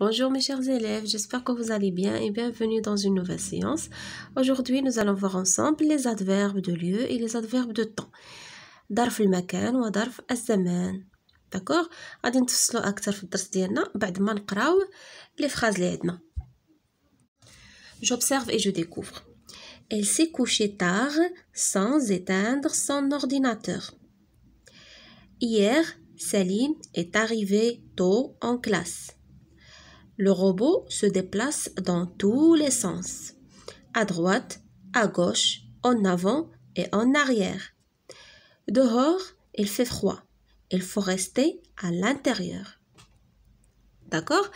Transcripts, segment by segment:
Bonjour mes chers élèves, j'espère que vous allez bien et bienvenue dans une nouvelle séance. Aujourd'hui, nous allons voir ensemble les adverbes de lieu et les adverbes de temps. ظرف j'observe et je découvre elle s'est couchée tard sans éteindre son ordinateur hier Céline est arrivée tôt en classe le robot se déplace dans tous les sens, à droite, à gauche, en avant et en arrière. Dehors, il fait froid. Il faut rester à l'intérieur. D'accord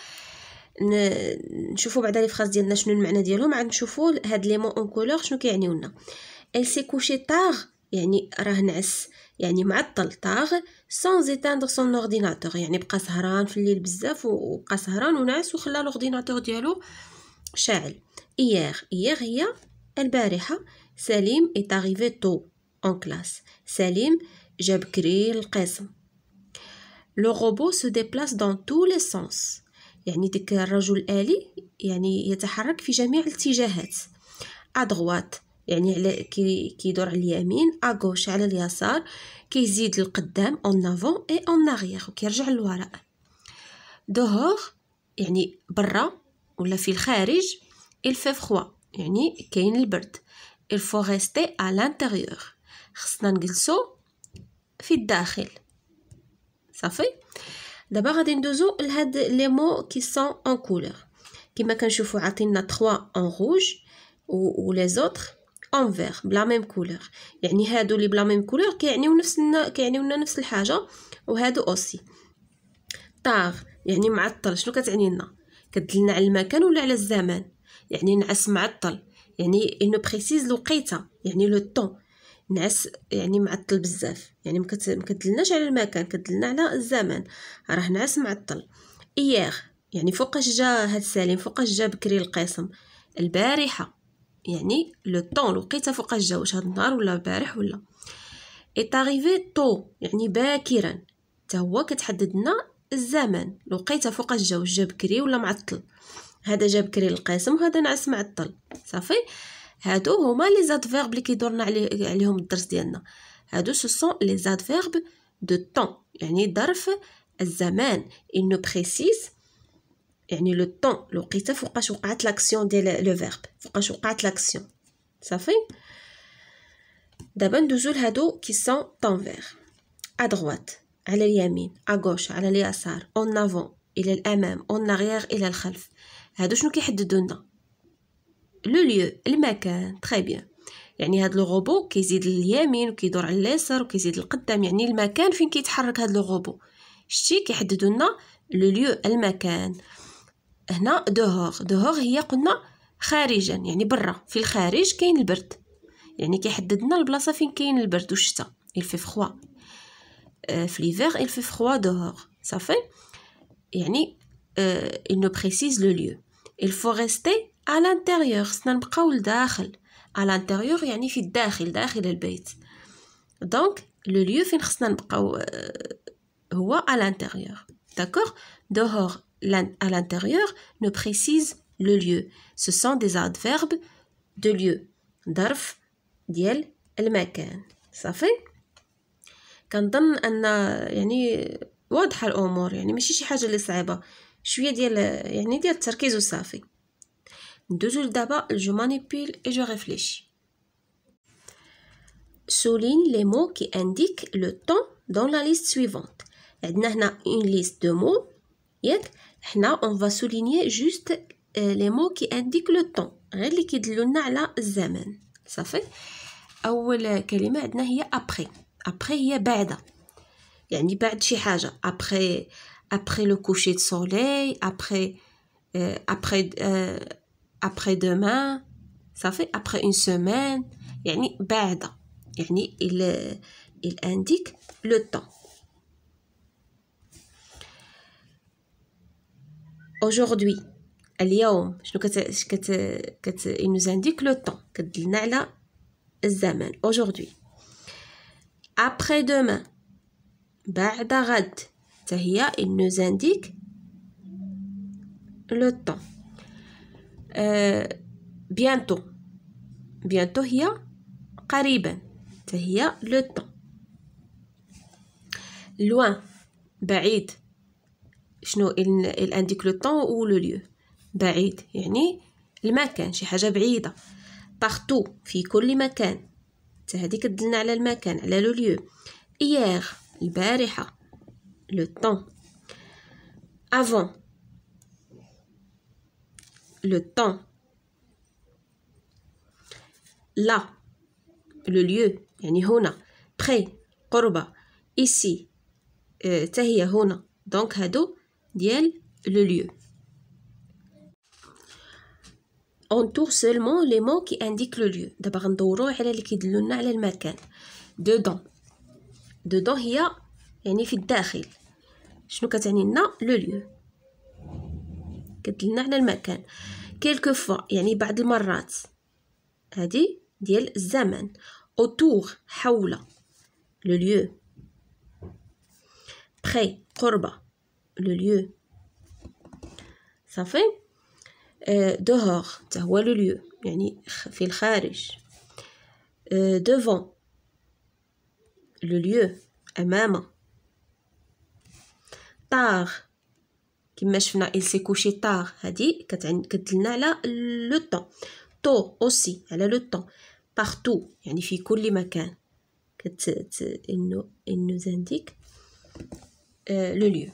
نشوفوا بعدا لي فراز ديالنا شنو المعنى ديالهم عاد نشوفوا هاد لي مون اون كولور شنو كيعنيو لنا elle s'est couchée tard يعني راه نعس يعني معطل طاغ سون اتاندر سون اورديناتور يعني بقى سهران في الليل بزاف وبقى سهران ونعس وخلى لورديناتور ديالو شاعل اياغ اياغ هي البارحه سليم إت أغيفي تو اون كلاس سليم جا بكري للقسم لو روبو سو ديبلاس دون تو لي سونس يعني ديك الرجل الالي يعني يتحرك في جميع الاتجاهات ادغوات يعني على كي كيدور على اليمين اغوش على اليسار كيزيد للقدام اون افون اي اون اغيير وكيرجع للوراء دوغ يعني برا ولا في الخارج il fait froid يعني كاين البرد il faut rester à l'intérieur خصنا نجلسو في الداخل صافي دابا غادي ندوزو لهاد لي مو كي سون اون كولور كما كنشوفو عاطينا 3 اون روج و لي زوتر اون فيغ بلا ميم كولور يعني هادو لي بلا ميم كولور كيعنيو نفس كيعنيونا نفس الحاجه وهادو اوسي طاغ يعني معطل شنو كتعني لنا كدلنا على المكان ولا على الزمان يعني نعس معطل يعني انه بريسيز الوقيته يعني لو طون نعس يعني معطل بزاف يعني مكتدلناش على المكان كدلنا على الزمان راه نعس معطل اييغ يعني فوقاش جا هاد سالم فوقاش جا بكري القاسم البارحه يعني لو طون لقيتها فوق الجو واش هاد النهار ولا البارح ولا اي اريفي طو يعني باكرا حتى هو كتحدد لنا الزمن لقيتها فوق الجو جاب جا بكري ولا معطل هذا جا بكري القاسم وهذا نعس معطل صافي هادو هما لي زادفيرب اللي كيدورنا عليه عليهم الدرس ديالنا هادو سو سون لي زادفيرب دو طون يعني ظرف الزمان il بريسيز يعني لو طون لقيتها فوقاش وقعت لاكسيون ديال لو فيرب فوقاش وقعت لاكسيون صافي دابا ندوزو لهادو كي سون فيغ ا دروات على اليمين ا غوش على اليسار اون افون الى الامام اون اغيير الى الخلف هادو شنو كيحددو لنا لو ليو المكان تري بيان يعني هاد لو روبو كيزيد لليمين وكيدور على اليسار وكيزيد للقدام يعني المكان فين كيتحرك هاد لو روبو شتي كيحددو لنا لو ليو المكان هنا دهور دهور هي قلنا خارجا يعني برا في الخارج كاين البرد يعني كيحدد لنا البلاصه فين كاين البرد والشتاء il fait froid euh, في ليفير il fait froid dehors صافي يعني euh, il ne précise le lieu il faut rester à l'intérieur خصنا نبقاو لداخل à l'intérieur يعني في الداخل داخل البيت دونك لو lieu فين خصنا نبقاو هو à l'intérieur d'accord dehors à l'intérieur ne précise le lieu. Ce sont des adverbes de lieu. Darf, diel, Ça fait? كنظن ان يعني واضحه الامور يعني ماشي شي حاجه اللي صعيبه شويه ديال يعني ديال التركيز وصافي ندوزو لدابا جو مانيبيل اي je ريفليشي souligne les mots qui indiquent le temps dans la liste suivante. عندنا هنا une liste de mots ياك on va souligner juste euh, les mots qui indiquent le temps غير اللي le على Ça fait اول كلمه عندنا هي après après هي بعد يعني بعد شي حاجه après après le coucher de soleil après euh, après euh, après demain après une semaine يعني بعد يعني il, il indique le temps aujourd'hui اليوم شنو كت كت كت ينوز عندك لو طون كدلنا على الزمن aujourd'hui après demain بعد غد تهيا هي ينوز عندك لو طون بيانتو بيانتو هي قريبا تهيا هي لو طون loin بعيد شنو الانديك لو طون او لو ليو بعيد يعني المكان شي حاجه بعيده بارتو في كل مكان حتى هذه كتدلنا على المكان على لو ليو hier البارحه لو طون افون لو طون لا لو ليو يعني هنا بري قربة ici آه، حتى هي هنا دونك هادو Diel le lieu. entour seulement les mots qui indiquent le lieu. on est le lieu le lieu. Dedans, dedans il y a, Je ne pas le lieu. Je connais le lieu. y a y a Quelques fois, le لو ليو صافي دوهور حتى هو لو ليو يعني في الخارج دوفون لو ليو امام طاغ كما شفنا il s'est couché tard هذه كتدلنا على لو طون طو اوسي على لو طون بارتو يعني في كل مكان كت انه انه زانديك لو ليو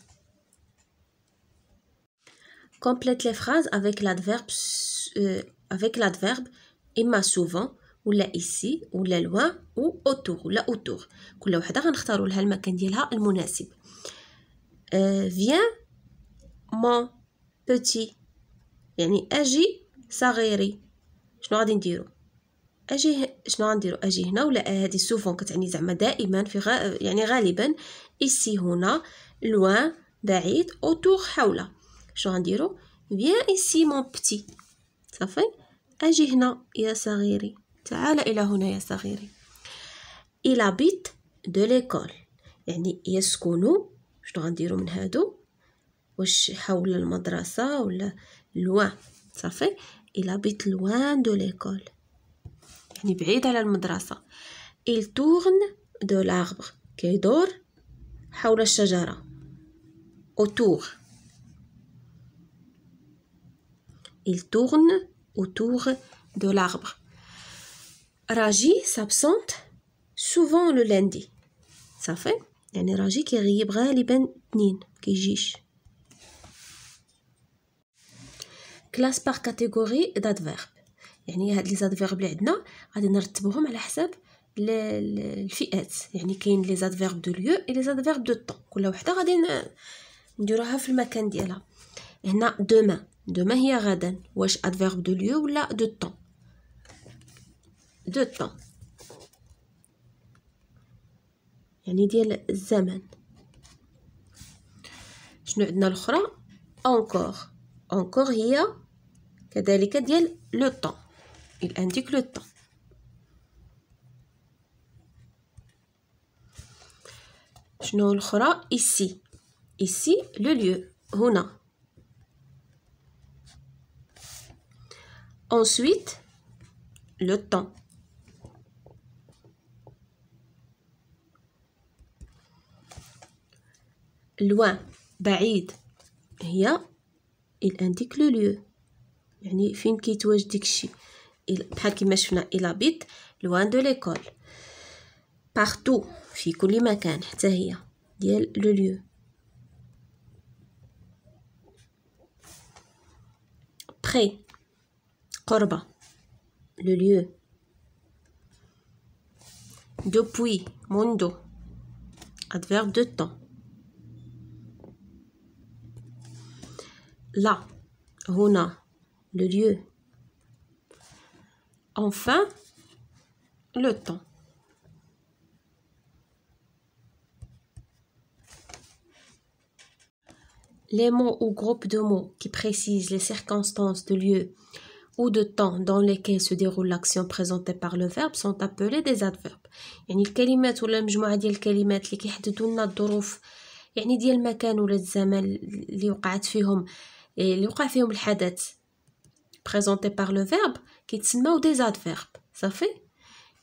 Complète les phrases avec l'adverbe euh, avec l'adverbe إما souvent ou là ici ou là loin ou autour ou là autour كل واحدة غنختاروا لها المكان ديالها المناسب vient mon petit يعني أجي صغيري شنو غادي نديرو اجي شنو غنديرو اجي هنا ولا هادي سوفون كتعني زعما دائما في غ... يعني غالبا ici هنا loin بعيد autour حوله شو غنديرو فيان ايسي مون بتي صافي اجي هنا يا صغيري تعال الى هنا يا صغيري الى بيت دو ليكول يعني يسكنوا شنو غنديرو من هادو واش حول المدرسه ولا لوان صافي الى بيت لوان دو ليكول يعني بعيد على المدرسه il tourne de l'arbre كيدور حول الشجره autour Il tourne autour de l'arbre. راجي s'absente souvent le lundi. صافي يعني راجي كيغيب غالبا تنين كيجيش كلاس باغ كاتيجوري دادفيرب يعني هاد لي زادفيرب لي عندنا غادي نرتبوهم على حساب الفئات يعني كاين لي زادفيرب دو ليو اي لي زادفيرب دو طون كل وحده غادي نديروها في المكان ديالها هنا دوما Demain, il y a غدا. adverbe de lieu ou là de temps De temps. يعني ديال الزمن شنو عندنا الاخرى encore encore هي كذلك ديال le temps? il indique le temps شنو الاخرى ici ici le lieu هنا ensuite le temps loin, بعيد, hé ya, il indique le lieu, y'a fin qui te vois d'ici, parce que macho na il habite loin de l'école, partout, fi couli makan, t'eh ya, dit le lieu, près Korba, le lieu. Depuis, mondo, adverbe de temps. Là, runa le lieu. Enfin, le temps. Les mots ou groupes de mots qui précisent les circonstances de lieu ou de temps dans lesquels se déroule l'action présentée par le verbe sont appelés des adverbes يعني الكلمات ولا مجموعة ديال الكلمات اللي كيحددوا لنا الظروف يعني ديال المكان ولا الزمان اللي وقعت فيهم اللي وقع فيهم الحدث بريزونتي بار لو فيرب كيتسماو دي زادفيرب صافي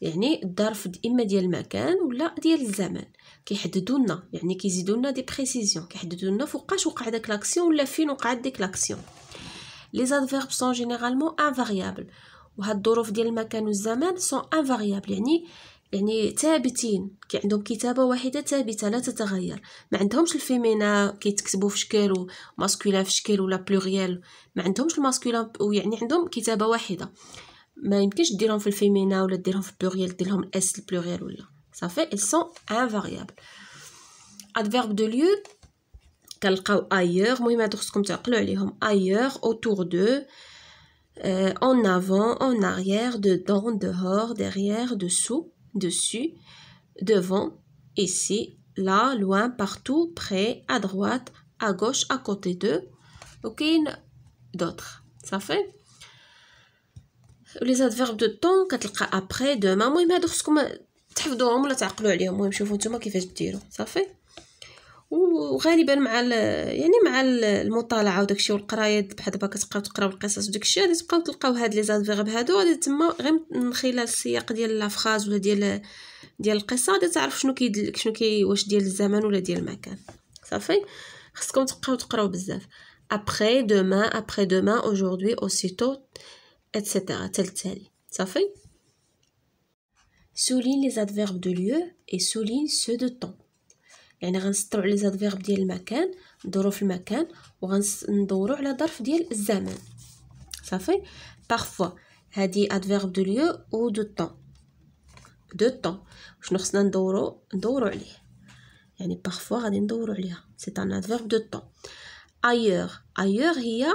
يعني الظرف اما ديال المكان ولا ديال الزمان كيحددوا لنا يعني كيزيدوا لنا دي بريسيزيون كيحددوا لنا فوقاش وقع داك لاكسيون ولا فين وقعت ديك لاكسيون لي زادفيرب سون جينيرالمون انفاريابل وهاد الظروف ديال المكان والزمان سون انفاريابل يعني يعني ثابتين كي عندهم كتابه واحده ثابته لا تتغير ما عندهمش الفيمينا كيتكتبوا في شكل وماسكولا في شكل ولا بلوريال ما عندهمش الماسكولا ويعني عندهم كتابه واحده ما يمكنش ديرهم في الفيمينا ولا ديرهم في دير لهم اس البلوريال ولا صافي ils sont invariables adverbe de lieu quelqu'un ailleurs ailleurs autour d'eux, euh, en avant en arrière dedans dehors derrière dessous dessus devant ici là loin partout près à droite à gauche à côté de d'autre. d'autres fait les adverbes de temps كتلقى après demain moi هادو خصكم تحفظوهم ولا تعقلوا وغالبا مع يعني مع المطالعه وداكشي والقرايه بحال دابا كتبقاو تقراو القصص وداكشي غادي تبقاو تلقاو هاد لي زادفيرب هادو غادي تما غير من خلال السياق ديال لافراز ولا ديال ديال القصه غادي تعرف شنو كيدلك شنو كي واش ديال الزمان ولا ديال المكان صافي خصكم تبقاو تقراو بزاف après demain après اوجوردي aujourd'hui aussitôt etc تالتالي صافي سولين لي زادفيرب دو ليو اي سولين سو دو طون يعني غنسطرو على زاد فيرب ديال المكان ندورو في المكان وغندورو على ظرف ديال الزمان صافي بارفو هادي ادفيرب دو ليو و دو طون دو طون شنو خصنا ندورو ندورو عليه يعني بارفو غادي ندورو عليها سي ان ادفيرب دو طون ايور ايور هي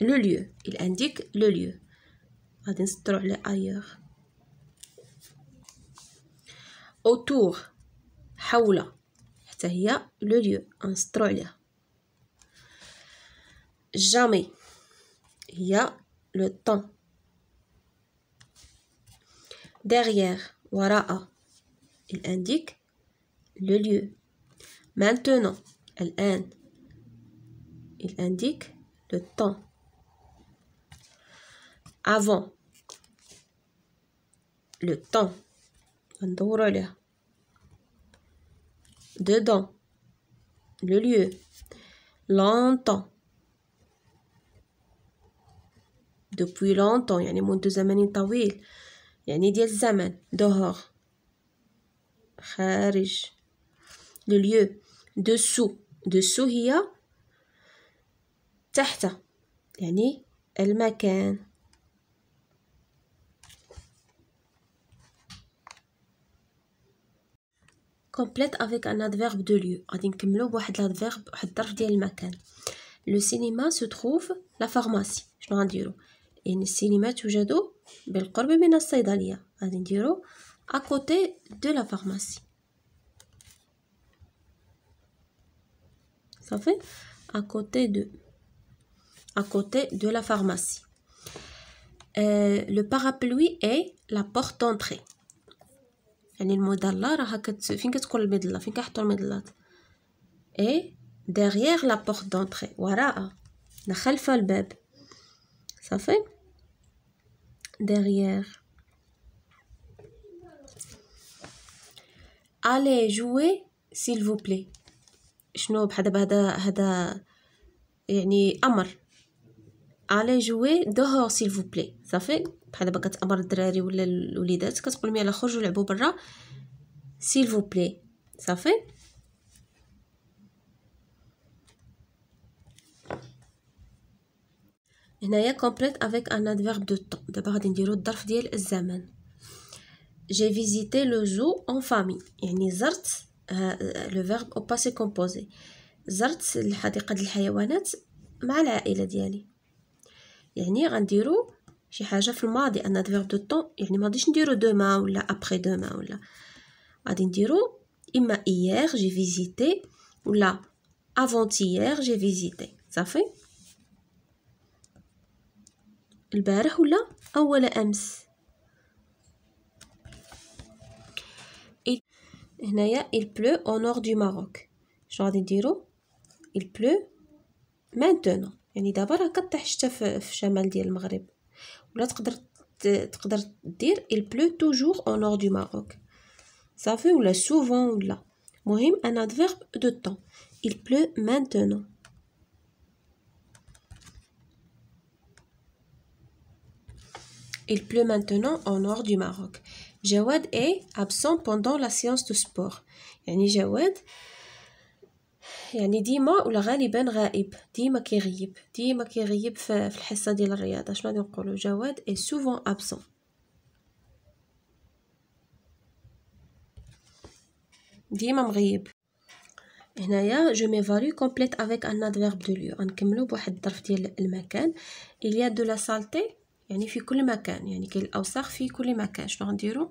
لو ليو ال انديك لو ليو غادي نسطرو على ايور autour Haoula, il le lieu, en Jamais, il y a le temps. Derrière, Wara'a, il indique le lieu. Maintenant, l'an, il indique le temps. Avant, le temps, dedans, le lieu, longtemps, depuis longtemps يعني منذ زمن طويل يعني ديال الزمن dehors خارج le lieu dessous dessous هي تحت يعني المكان complète avec un adverbe de lieu. غادي نكملو بواحد adverbe un الظرف Le cinéma se trouve la pharmacie. le cinéma يعني السينما توجد بالقرب من الصيدلية. غادي نديرو à côté de la pharmacie. Ça fait. à côté de à côté de la pharmacie. Euh, le parapluie est la porte d'entrée. يعني المدله راها كت... فين كتكون المدله فين كنحطوا المدلات اي ديغيغ لا بورت دونطري وراء خلف الباب صافي ديغيغ الي جوي سيل فو بلي شنو بحال دابا هذا هذا يعني امر الي جوي دهور سيل فو بلي صافي بحال دابا كتامر الدراري ولا الوليدات كتقول لهم يلا خرجوا لعبوا برا سيل فو بلي صافي هنايا كومبليت افيك ان ادفيرب دو طون دابا غادي نديرو الظرف ديال الزمن جي فيزيتي لو زو اون فامي يعني زرت لو فيرب او باسي كومبوزي زرت الحديقه ديال الحيوانات مع العائله ديالي يعني غنديرو j'ai pas a filmé de temps, il ne m'a dit demain ou après demain dire il m'a hier j'ai visité ou là avant hier j'ai visité, ça fait, il pleut ou là il, pleut au nord du Maroc, je dire il pleut maintenant, Il ni a à côté ولا تقدر il pleut toujours en nord du Maroc Ça صافي la souvent là. مهم un adverbe de temps il pleut maintenant Il pleut maintenant en nord du Maroc. Jawad est absent pendant la séance de sport. Yani Jawad يعني ديما ولا غالبا غائب ديما كيغيب ديما كيغيب في الحصه ديال الرياضه شنو غادي نقولوا جواد اي سوفون ابسون ديما مغيب هنايا جو فالي كومبليت افيك ان ادفيرب دو ليو غنكملو بواحد الظرف ديال المكان اليا دو لا سالتي يعني في كل مكان يعني كاين الاوساخ في كل مكان شنو غنديرو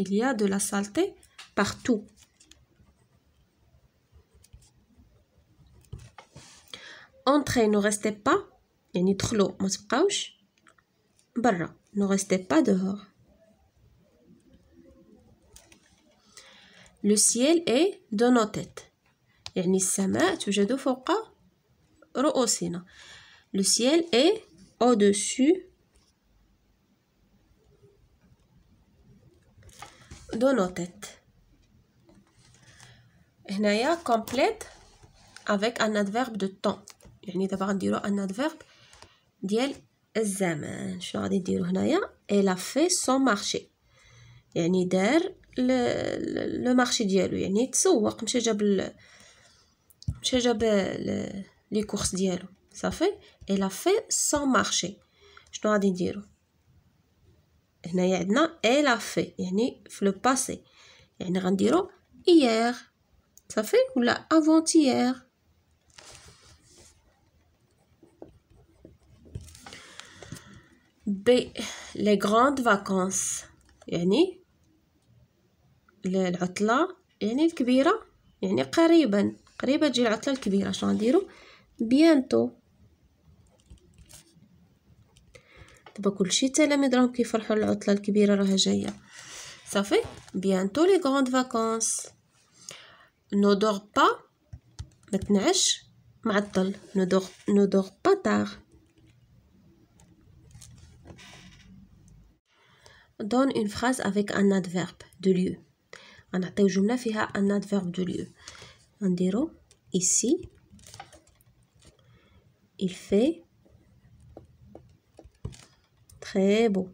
اليا دو لا سالتي بارتو Entrez, ne restez pas. yani دخلوا ما تبقاوش ne restez pas dehors. Le ciel est de nos têtes. يعني السماء توجد Le ciel est au-dessus de nos têtes. هنايا complète avec un adverbe de temps. يعني دابا غنديرو ان ادفيرب ديال الزمان شنو غادي نديرو هنايا الا في سون مارشي يعني دار لو مارشي ديالو يعني تسوق مشى جاب مشى جاب لي كورس ديالو صافي الا في سون مارشي شنو غادي نديرو هنايا عندنا الا في يعني في لو باسي يعني غنديرو ايير صافي ولا افونتيير ب لي غروند فاكونس يعني العطلة يعني الكبيرة يعني قريبا قريبا تجي العطلة الكبيرة شنو غنديرو بيانتو دابا كلشي التلاميذ راهم كيفرحوا العطلة الكبيرة راها جاية صافي بيانتو لي غروند فاكونس نو دور با متنعش معطل نو دور نو دور با تار donne une phrase avec un adverbe de lieu on toujours fait un adverbe de lieu غنديرو ici il fait très beau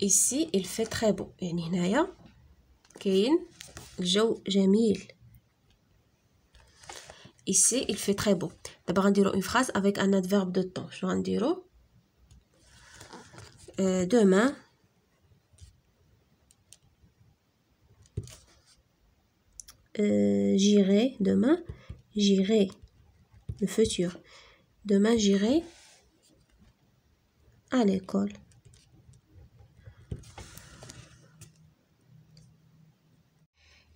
ici il fait très beau يعني هنايا كاين الجو جميل ici il fait très beau on غنديرو une phrase avec un adverbe de temps on غنديرو euh, demain. Euh, j'irai demain j'irai le futur demain j'irai à l'école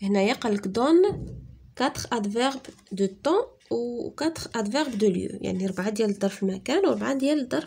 et n'a qu'elle donne quatre adverbes de temps ou quatre adverbes de lieu il y a le adverbe de temps ou un adverbe de lieu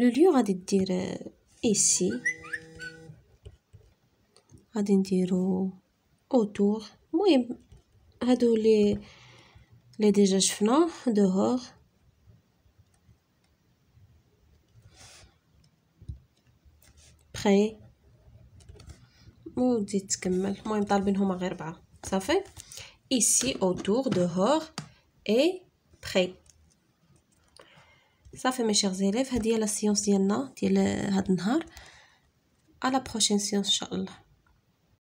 Le lieu غادي dire ici غادي نديرو اوتور المهم هادو لي لي ديجا شفنا دهور me تكمل المهم Ça fait ici autour dehors et près صافي مي شيغ زيليف هادي هي لا سيونس ديالنا ديال هاد النهار على بروشين سيونس ان شاء الله